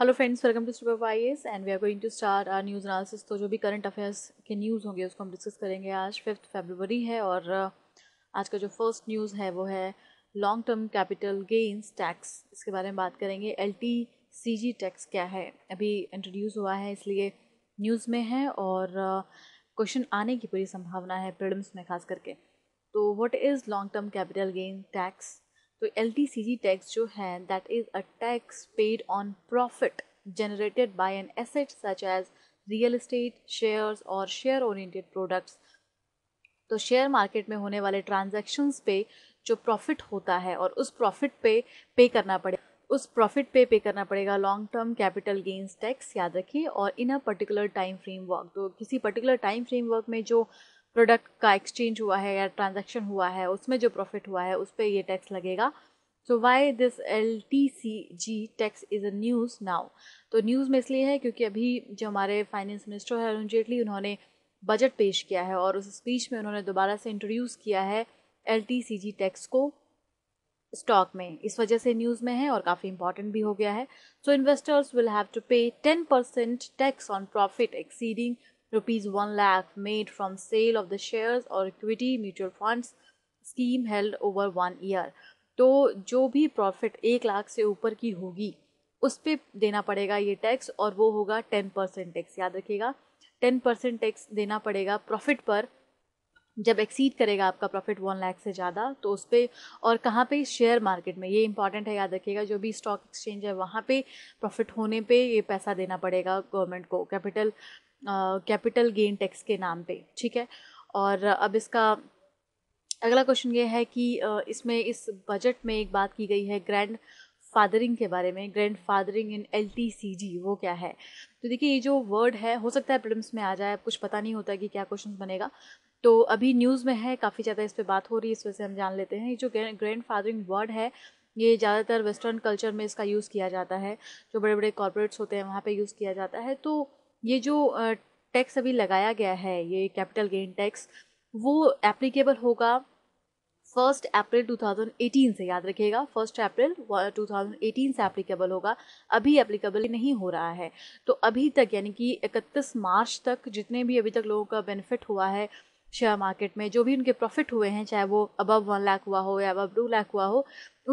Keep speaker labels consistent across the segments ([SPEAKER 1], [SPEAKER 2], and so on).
[SPEAKER 1] hello friends welcome to super Y S and we are going to start our news analysis तो जो भी current affairs के news होंगे उसको हम डिस्कस करेंगे आज फिफ्थ फेबरवरी है और uh, आज का जो फर्स्ट न्यूज़ है वो है long term capital gains tax इसके बारे में बात करेंगे L T C G tax क्या है अभी इंट्रोड्यूस हुआ है इसलिए न्यूज़ में है और क्वेश्चन uh, आने की पूरी संभावना है प्रिडम्स में खास करके तो what is long term capital gain tax तो L T C G tax जो है that is a tax paid on profit generated by an asset such as real estate share और शेयर ओरिएंटेड प्रोडक्ट्स तो share market में होने वाले transactions पे जो प्रॉफिट होता है और उस प्रॉफिट पे पे करना पड़ेगा उस प्रॉफिट पे पे करना पड़ेगा long term capital gains tax याद रखिए और in a particular time framework तो किसी पर्टिकुलर टाइम फ्रेमवर्क में जो प्रोडक्ट का एक्सचेंज हुआ है या ट्रांजैक्शन हुआ है उसमें जो प्रॉफिट हुआ है उस पर ये टैक्स लगेगा so why this L T C G tax is a news now तो न्यूज़ में इसलिए है क्योंकि अभी जो हमारे फाइनेंस मिनिस्टर है अरुण जेटली उन्होंने बजट पेश किया है और उस स्पीच में उन्होंने दोबारा से इंट्रोड्यूस किया है L T C G tax को स्टॉक में इस वजह से न्यूज़ में है और काफ़ी इंपॉर्टेंट भी हो गया है so investors will have to pay ten percent tax on profit exceeding rupees one lakh made from sale of the share और equity mutual funds scheme held over one year तो जो भी प्रॉफिट एक लाख से ऊपर की होगी उस पर देना पड़ेगा ये टैक्स और वो होगा टेन परसेंट टैक्स याद रखिएगा टेन परसेंट टैक्स देना पड़ेगा प्रॉफिट पर जब एक्सीड करेगा आपका प्रॉफिट वन लाख से ज़्यादा तो उस पर और कहाँ पे शेयर मार्केट में ये इंपॉर्टेंट है याद रखिएगा जो भी स्टॉक एक्सचेंज है वहाँ पे प्रॉफिट होने पे ये पैसा देना पड़ेगा गवर्नमेंट को कैपिटल कैपिटल गेन टैक्स के नाम पे ठीक है और अब इसका अगला क्वेश्चन ये है कि इसमें इस बजट में एक बात की गई है ग्रैंड फादरिंग के बारे में ग्रैंड फादरिंग इन एल वो क्या है तो देखिए ये जो वर्ड है हो सकता है प्रिलिम्स में आ जाए अब कुछ पता नहीं होता कि क्या क्वेश्चन बनेगा तो अभी न्यूज़ में है काफ़ी ज़्यादा इस पर बात हो रही है इस वजह से हम जान लेते हैं ये जो ग्रैंड फादरिंग वर्ड है ये ज़्यादातर वेस्टर्न कल्चर में इसका यूज़ किया जाता है जो बड़े बड़े कॉरपोरेट्स होते हैं वहाँ पर यूज़ किया जाता है तो ये जो टैक्स अभी लगाया गया है ये कैपिटल गेन टैक्स वो एप्लीकेबल होगा फर्स्ट अप्रैल 2018 से याद रखिएगा फर्स्ट अप्रैल 2018 से एप्लीकेबल होगा अभी एप्लीकेबल नहीं हो रहा है तो अभी तक यानी कि 31 मार्च तक जितने भी अभी तक लोगों का बेनिफिट हुआ है शेयर मार्केट में जो भी उनके प्रॉफिट हुए हैं चाहे वो अबव वन लाख हुआ हो या अबव टू लाख हुआ हो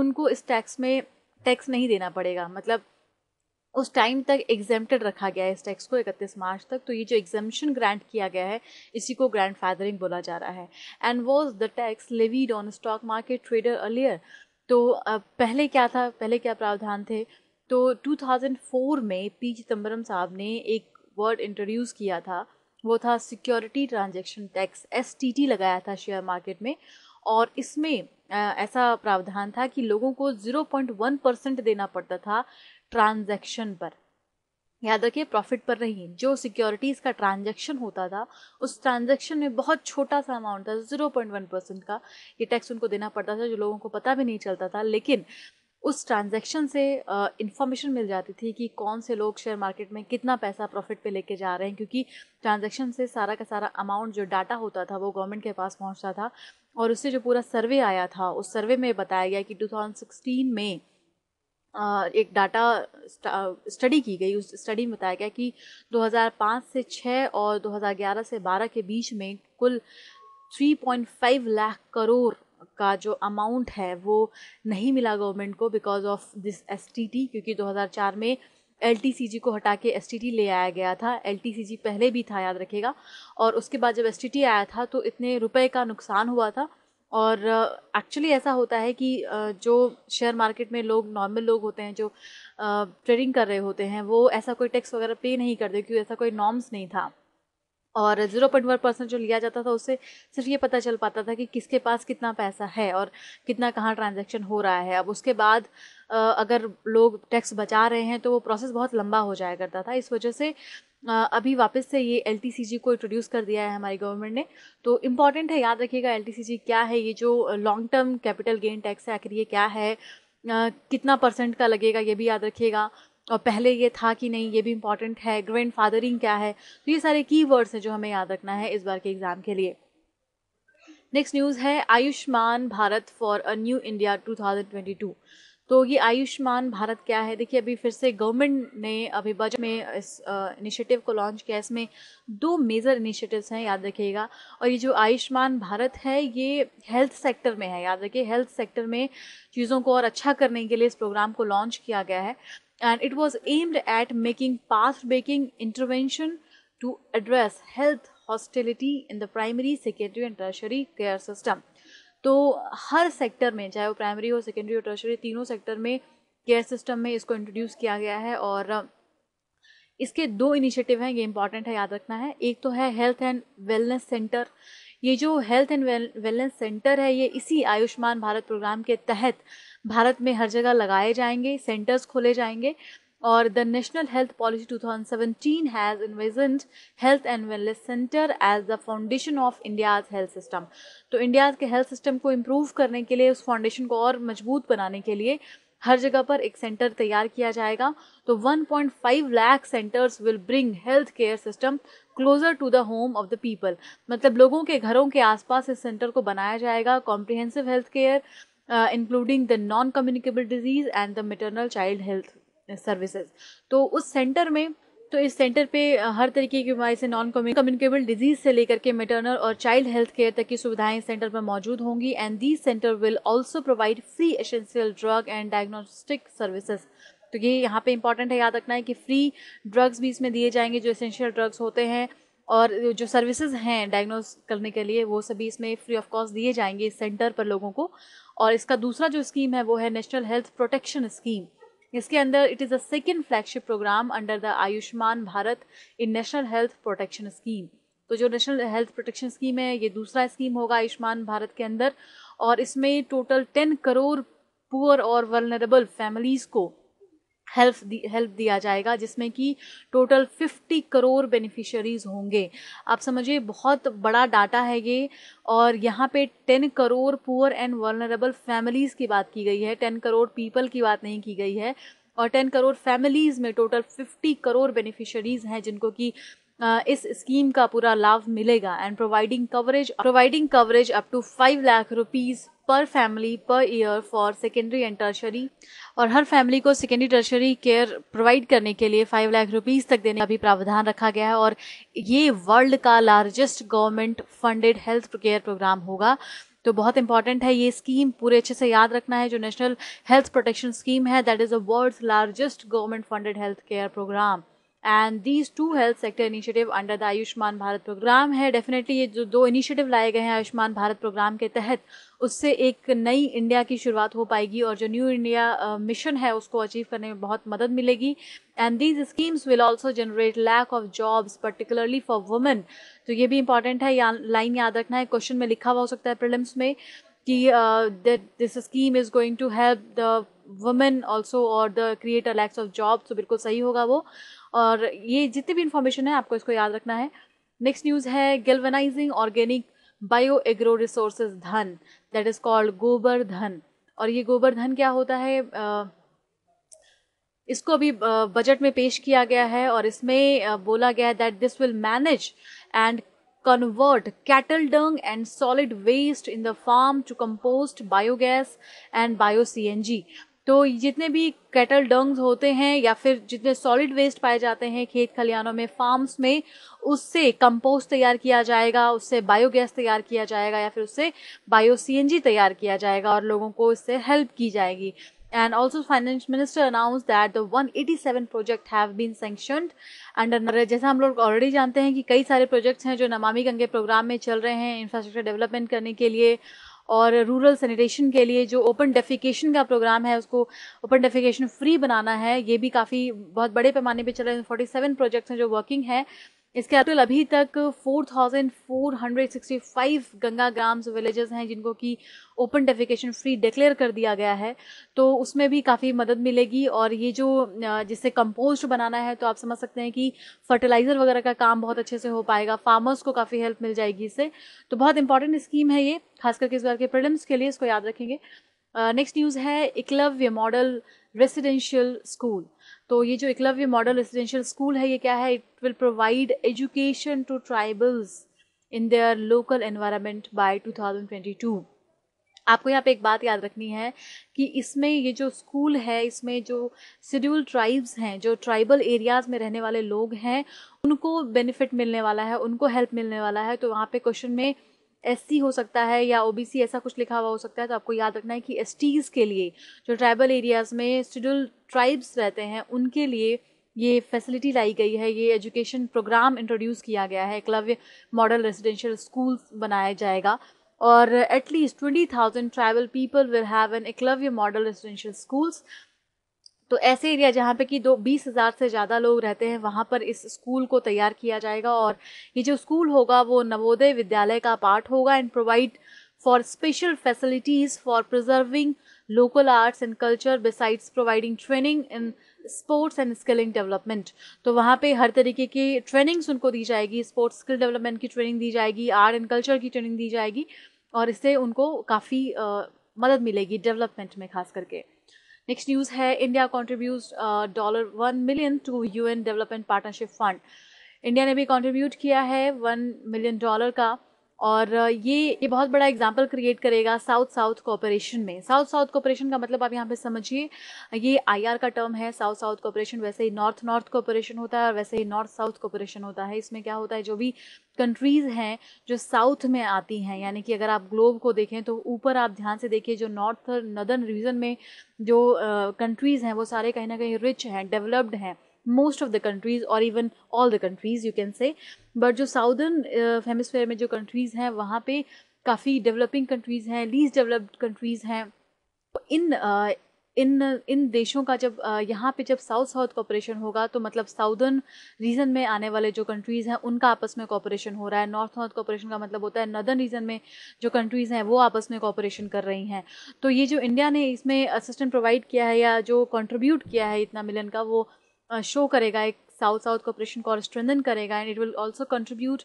[SPEAKER 1] उनको इस टैक्स में टैक्स नहीं देना पड़ेगा मतलब उस टाइम तक एग्जेम्प्टेड रखा गया है इस टैक्स को 31 मार्च तक तो ये जो एग्जेम्पन ग्रांट किया गया है इसी को ग्रैंड फैदरिंग बोला जा रहा है and was the tax levied on stock market trader earlier तो पहले क्या था पहले क्या प्रावधान थे तो 2004 में पी चिदम्बरम साहब ने एक वर्ड इंट्रोड्यूस किया था वो था सिक्योरिटी ट्रांजेक्शन टैक्स एस लगाया था शेयर मार्केट में और इसमें ऐसा प्रावधान था कि लोगों को 0.1 परसेंट देना पड़ता था ट्रांजैक्शन पर याद रखिए प्रॉफिट पर नहीं है जो सिक्योरिटीज़ का ट्रांजैक्शन होता था उस ट्रांजैक्शन में बहुत छोटा सा अमाउंट था जीरो पॉइंट वन परसेंट का ये टैक्स उनको देना पड़ता था जो लोगों को पता भी नहीं चलता था लेकिन उस ट्रांजैक्शन से इन्फॉर्मेशन मिल जाती थी कि कौन से लोग शेयर मार्केट में कितना पैसा प्रॉफिट पे लेके जा रहे हैं क्योंकि ट्रांजैक्शन से सारा का सारा अमाउंट जो डाटा होता था वो गवर्नमेंट के पास पहुंचता था और उससे जो पूरा सर्वे आया था उस सर्वे में बताया गया कि 2016 में एक डाटा स्टडी की गई उस स्टडी में बताया गया कि 2005 से 6 और 2011 से 12 के बीच में कुल 3.5 लाख करोड़ का जो अमाउंट है वो नहीं मिला गवर्नमेंट को बिकॉज ऑफ दिस एस क्योंकि 2004 में एल को हटा के एस ले आया गया था एल पहले भी था याद रखेगा और उसके बाद जब एस आया था तो इतने रुपए का नुकसान हुआ था और एक्चुअली uh, ऐसा होता है कि uh, जो शेयर मार्केट में लोग नॉर्मल लोग होते हैं जो ट्रेडिंग uh, कर रहे होते हैं वो ऐसा कोई टैक्स वगैरह पे नहीं करते क्योंकि ऐसा कोई नॉर्म्स नहीं था और ज़ीरो पॉइंट वन परसेंट जो लिया जाता था उससे सिर्फ ये पता चल पाता था कि किसके पास कितना पैसा है और कितना कहाँ ट्रांजैक्शन हो रहा है अब उसके बाद अगर लोग टैक्स बचा रहे हैं तो वो प्रोसेस बहुत लंबा हो जाया करता था इस वजह से अभी वापस से ये एल को इंट्रोड्यूस कर दिया है हमारी गवर्नमेंट ने तो इम्पॉर्टेंट है याद रखिएगा एल क्या है ये जो long term capital gain tax है आखिर ये क्या है कितना परसेंट का लगेगा ये भी याद रखिएगा और पहले ये था कि नहीं ये भी इम्पॉर्टेंट है ग्रैंड फादरिंग क्या है तो ये सारे की वर्ड्स हैं जो हमें याद रखना है इस बार के एग्ज़ाम के लिए नेक्स्ट न्यूज़ है Ayushman Bharat for a new India 2022 तो ये आयुष्मान भारत क्या है देखिए अभी फिर से गवर्नमेंट ने अभी बजट में इस इनिशिएटिव को लॉन्च किया इसमें दो मेजर इनिशिएटिव्स हैं याद रखिएगा और ये जो आयुष्मान भारत है ये हेल्थ सेक्टर में है याद रखिए हेल्थ सेक्टर में चीज़ों को और अच्छा करने के लिए इस प्रोग्राम को लॉन्च किया गया है and it was aimed at making path breaking intervention to address health हॉस्टेलिटी in the primary secondary and tertiary care system तो हर सेक्टर में चाहे वो प्राइमरी हो सेकेंडरी हो टर्शरी तीनों सेक्टर में केयर सिस्टम में इसको इंट्रोड्यूस किया गया है और इसके दो इनिशिएटिव हैं ये इंपॉर्टेंट है याद रखना है एक तो है हेल्थ एंड वेलनेस सेंटर ये जो हेल्थ एंड वेलनेस सेंटर है ये इसी आयुष्मान भारत प्रोग्राम के तहत भारत में हर जगह लगाए जाएंगे सेंटर्स खोले जाएंगे और the national health policy 2017 has envisioned health and wellness centre as the foundation of India's health system तो इंडिया के हेल्थ सिस्टम को इम्प्रूव करने के लिए उस फाउंडेशन को और मजबूत बनाने के लिए हर जगह पर एक सेंटर तैयार किया जाएगा तो 1.5 lakh centres will bring health care system closer to the home of the people मतलब लोगों के घरों के आसपास इस सेंटर को बनाया जाएगा comprehensive health care including the non communicable disease and the maternal child health services तो उस सेंटर में तो इस सेंटर पे हर तरीके की बीमारी से नॉन कम्युनिकेबल डिजीज से लेकर के मेटर्नल और चाइल्ड हेल्थ केयर तक की सुविधाएं सेंटर पर मौजूद होंगी and the centre will also provide free essential drug and diagnostic services तो ये यहाँ पे इंपॉर्टेंट है याद रखना है कि फ्री ड्रग्स भी इसमें दिए जाएंगे जो एसेंशियल ड्रग्स होते हैं और जो सर्विसेज हैं डायग्नोज करने के लिए वो सभी इसमें फ्री ऑफ कॉस्ट दिए जाएंगे इस सेंटर पर लोगों को और इसका दूसरा जो स्कीम है वो है नेशनल हेल्थ प्रोटेक्शन स्कीम इसके अंदर it is a second flagship programme under the Ayushman Bharat in national health protection scheme तो जो नेशनल हेल्थ प्रोटेक्शन स्कीम है ये दूसरा स्कीम होगा आयुष्मान भारत के अंदर और इसमें टोटल टेन करोड़ पुअर और वर्नरेबल फैमिलीज़ को हेल्प हेल्प दिया जाएगा जिसमें कि टोटल 50 करोड़ बेनिफिशरीज होंगे आप समझिए बहुत बड़ा डाटा है ये और यहाँ पे 10 crore poor and vulnerable families की बात की गई है 10 करोड़ पीपल की बात नहीं की गई है और 10 करोड़ फैमिलीज़ में टोटल 50 करोड़ बेनिफिशरीज़ हैं जिनको कि इस स्कीम का पूरा लाभ मिलेगा and providing coverage providing coverage up to five lakh rupees per family per year for secondary and tertiary और हर फैमिली को सेकेंडरी टर्शरी केयर प्रोवाइड करने के लिए फाइव लाख रुपीज़ तक देने का भी प्रावधान रखा गया है और ये वर्ल्ड का largest government funded health care programme होगा तो बहुत इंपॉर्टेंट है ये स्कीम पूरे अच्छे से याद रखना है जो नेशनल हेल्थ प्रोटेक्शन स्कीम है that is a world largest government funded health care program and these two health sector initiative under the Ayushman Bharat program है डेफिनेटली ये जो दो इनिशिएटिव लाए गए हैं आयुष्मान भारत प्रोग्राम के तहत उससे एक नई इंडिया की शुरुआत हो पाएगी और जो न्यू इंडिया मिशन है उसको अचीव करने में बहुत मदद मिलेगी and these schemes will also generate lakh of jobs particularly for women तो ये भी इंपॉर्टेंट है या लाइन याद रखना है क्वेश्चन में लिखा हुआ हो सकता है प्रिलिम्स में कि this scheme is going to help the women also और the create a lakhs of job तो बिल्कुल सही होगा वो और ये जितनी भी इंफॉर्मेशन है आपको इसको याद रखना है नेक्स्ट न्यूज़ है galvanizing organic bio agro resource Dhan that is called Gobar Dhan और ये गोबर धन क्या होता है इसको अभी बजट में पेश किया गया है और इसमें बोला गया है that this will manage and convert cattle dung and solid waste in the farm to compost biogas and bio C तो जितने भी कैटल डंग्स होते हैं या फिर जितने सॉलिड वेस्ट पाए जाते हैं खेत खलियानों में फार्म्स में उससे कंपोस्ट तैयार किया जाएगा उससे बायोगैस तैयार किया जाएगा या फिर उससे बायो सी तैयार किया जाएगा और लोगों को इससे हेल्प की जाएगी and also finance minister announced that the 187 project have been sanctioned under under जैसा हम लोग ऑलरेडी जानते हैं कि कई सारे प्रोजेक्ट्स हैं जो नमामि गंगे प्रोग्राम में चल रहे हैं इंफ्रास्ट्रक्चर डेवलपमेंट करने के लिए और रूरल सैनिटेशन के लिए जो ओपन डेफिकेशन का प्रोग्राम है उसको ओपन डेफिकेशन फ्री बनाना है ये भी काफ़ी बहुत बड़े पैमाने पर चल रहे हैं फोर्टी सेवन प्रोजेक्ट्स हैं जो वर्किंग है इसके टोटल अभी तक 4,465 गंगा ग्राम्स विलेजेस हैं जिनको कि ओपन डेफिकेशन फ्री डिक्लेयर कर दिया गया है तो उसमें भी काफ़ी मदद मिलेगी और ये जो जिससे कंपोस्ट बनाना है तो आप समझ सकते हैं कि फर्टिलाइज़र वगैरह का काम बहुत अच्छे से हो पाएगा फार्मर्स को काफ़ी हेल्प मिल जाएगी इससे तो बहुत इंपॉर्टेंट स्कीम है ये खास करके इस बार के प्रॉब्लम्स के लिए इसको याद रखेंगे नेक्स्ट न्यूज़ है इकलव्य मॉडल रेसिडेंशियल स्कूल तो ये जो एकलव्य मॉडल रेजिडेंशियल स्कूल है ये क्या है it will provide education to tribals in their local environment by 2022 आपको यहाँ पे एक बात याद रखनी है कि इसमें ये जो स्कूल है इसमें जो शेड्यूल ट्राइब्स हैं जो ट्राइबल एरियाज़ में रहने वाले लोग हैं उनको बेनिफिट मिलने वाला है उनको हेल्प मिलने वाला है तो वहाँ पे क्वेश्चन में एस हो सकता है या ओ ऐसा कुछ लिखा हुआ हो सकता है तो आपको याद रखना है कि एस के लिए जो ट्राइबल एरियाज़ में शेड्यूल ट्राइब्स रहते हैं उनके लिए ये फैसिलिटी लाई गई है ये एजुकेशन प्रोग्राम इंट्रोड्यूस किया गया है एकलव्य मॉडल रेजिडेंशियल स्कूल बनाया जाएगा और at least twenty thousand tribal people will have an Eklavya model residential schools तो ऐसे एरिया जहाँ पे कि दो बीस हज़ार से ज़्यादा लोग रहते हैं वहाँ पर इस स्कूल को तैयार किया जाएगा और ये जो स्कूल होगा वो नवोदय विद्यालय का पार्ट होगा and provide for special facilities for preserving local arts and culture besides providing training in sports and skilling development तो वहाँ पे हर तरीके की ट्रेनिंग्स उनको दी जाएगी स्पोर्ट्स स्किल डेवलपमेंट की ट्रेनिंग दी जाएगी आर्ट एंड कल्चर की ट्रेनिंग दी जाएगी और इससे उनको काफ़ी मदद मिलेगी डेवलपमेंट में खास करके नेक्स्ट न्यूज़ है India contribute dollar one million to an development partnership fund India ने भी कॉन्ट्रीब्यूट किया है वन मिलियन डॉलर का और ये ये बहुत बड़ा एग्जाम्पल क्रिएट करेगा साउथ साउथ कॉपरेशन में साउथ साउथ कॉपरेशन का मतलब आप यहाँ पे समझिए ये आईआर का टर्म है साउथ साउथ कॉपरेशन वैसे ही नॉर्थ नॉर्थ कॉपरेशन होता है और वैसे ही नॉर्थ साउथ कॉपरेशन होता है इसमें क्या होता है जो भी कंट्रीज़ हैं जो साउथ में आती हैं यानी कि अगर आप ग्लोब को देखें तो ऊपर आप ध्यान से देखिए जो नॉर्थ नदर्न रीजन में जो कंट्रीज़ हैं वो सारे कहीं ना कहीं रिच हैं डेवलप्ड हैं मोस्ट ऑफ द कंट्रीज़ और even all the countries you can say but जो साउदर्न हेमिसफेयर uh, में जो कंट्रीज़ हैं वहाँ पे काफ़ी डेवलपिंग कंट्रीज़ हैं लीज डेवलप्ड कंट्रीज़ हैं तो इन uh, इन इन देशों का जब uh, यहाँ पे जब साउथ साउथ कॉपरेशन होगा तो मतलब साउदर्न रीजन में आने वाले जो कंट्रीज़ हैं उनका आपस में कॉपरेशन हो रहा है नॉर्थ नॉर्थ कॉपरेशन का मतलब होता है नदर्न रीजन में जो कंट्रीज़ हैं वो आपस में कॉपरेशन कर रही हैं तो ये जो इंडिया ने इसमें असिस्टेंट प्रोवाइड किया है या जो कॉन्ट्रीब्यूट किया है इतना मिलन का वो शो करेगा एक साउथ साउथ कॉपरेशन को और स्ट्रेंथन करेगा and it will also contribute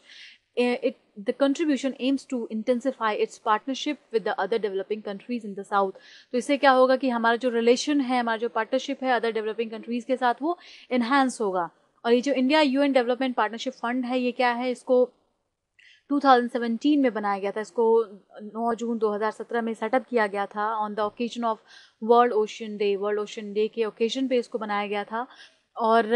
[SPEAKER 1] it the contribution aims to intensify its partnership with the other developing countries in the south तो इससे क्या होगा कि हमारा जो रिलेशन है हमारा जो पार्टनरशिप है अदर डेवलपिंग कंट्रीज के साथ वो इन्हांस होगा और ये जो India U N development partnership fund है ये क्या है इसको 2017 में बनाया गया था इसको 9 जून 2017 में सेटअप किया गया था on the occasion of world ocean day world ocean day के ओकेजन पे इसको बनाया गया था और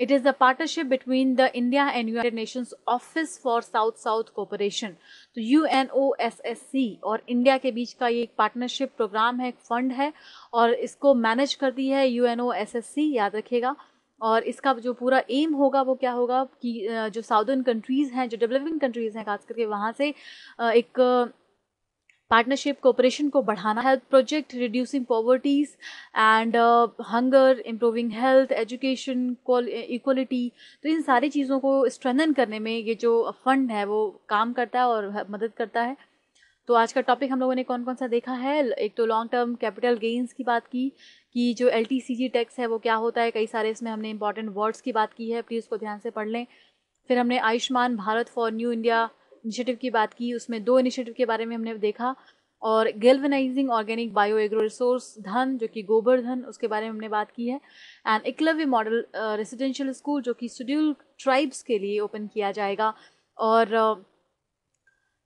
[SPEAKER 1] it is the partnership between the India and united nations office for south south cooperation तो U N O S S C और India के बीच का ये एक पार्टनरशिप प्रोग्राम है एक फंड है और इसको मैनेज करती है U N O S S C याद रखेगा और इसका जो पूरा एम होगा वो क्या होगा कि uh, जो साउदर्न कंट्रीज़ हैं जो डेवलपिंग कंट्रीज़ हैं खास करके वहाँ से uh, एक पार्टनरशिप कोऑपरेशन को बढ़ाना health project reducing poverties and hunger improving health education equality तो इन सारी चीज़ों को स्ट्रेंथन करने में ये जो फंड है वो काम करता है और मदद करता है तो आज का टॉपिक हम लोगों ने कौन कौन सा देखा है एक तो लॉन्ग टर्म कैपिटल गेन्स की बात की कि जो एल टैक्स है वो क्या होता है कई सारे इसमें हमने इंपॉर्टेंट वर्ड्स की बात की है प्लीज़ उसको ध्यान से पढ़ लें फिर हमने Ayushman Bharat for new India initiative की बात की उसमें दो इनिशिएटिव के बारे में हमने देखा और galvanizing organic bio agro resource Dhan जो कि गोबर धन उसके बारे में हमने बात की है and Eklavya model residential school जो कि शेड्यूल ट्राइब्स के लिए ओपन किया जाएगा और uh,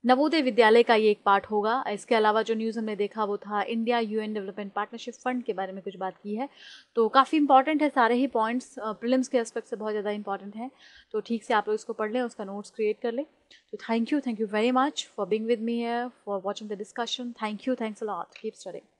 [SPEAKER 1] नवोदय विद्यालय का ये एक पार्ट होगा इसके अलावा जो न्यूज़ हमने देखा वो था India UN development partnership fund के बारे में कुछ बात की है तो काफ़ी इंपॉर्टेंट है सारे ही पॉइंट्स प्रिलिम्स के एस्पेक्ट से बहुत ज़्यादा इंपॉर्टेंट है तो ठीक से आप लोग इसको पढ़ लें उसका नोट्स क्रिएट कर लें तो thank you thank you very much for being with me है for watching the discussion thank you thanks a lot keep studying